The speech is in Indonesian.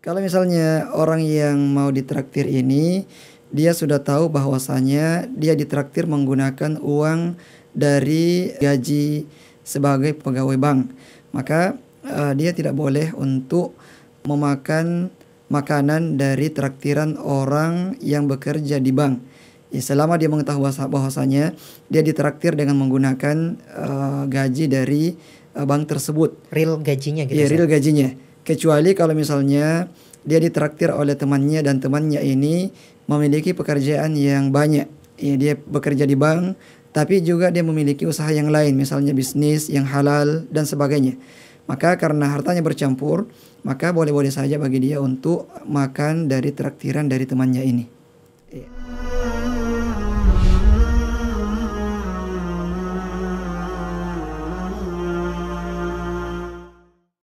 Kalau misalnya orang yang mau ditraktir ini dia sudah tahu bahwasanya dia ditraktir menggunakan uang dari gaji sebagai pegawai bank. Maka uh, dia tidak boleh untuk memakan makanan dari traktiran orang yang bekerja di bank. Ya, selama dia mengetahui bahwasanya dia ditraktir dengan menggunakan uh, gaji dari uh, bank tersebut. Real gajinya gitu. Ya, real gajinya kecuali kalau misalnya dia ditraktir oleh temannya dan temannya ini memiliki pekerjaan yang banyak. Ya, dia bekerja di bank, tapi juga dia memiliki usaha yang lain, misalnya bisnis yang halal dan sebagainya. Maka karena hartanya bercampur, maka boleh-boleh saja bagi dia untuk makan dari traktiran dari temannya ini. Ya.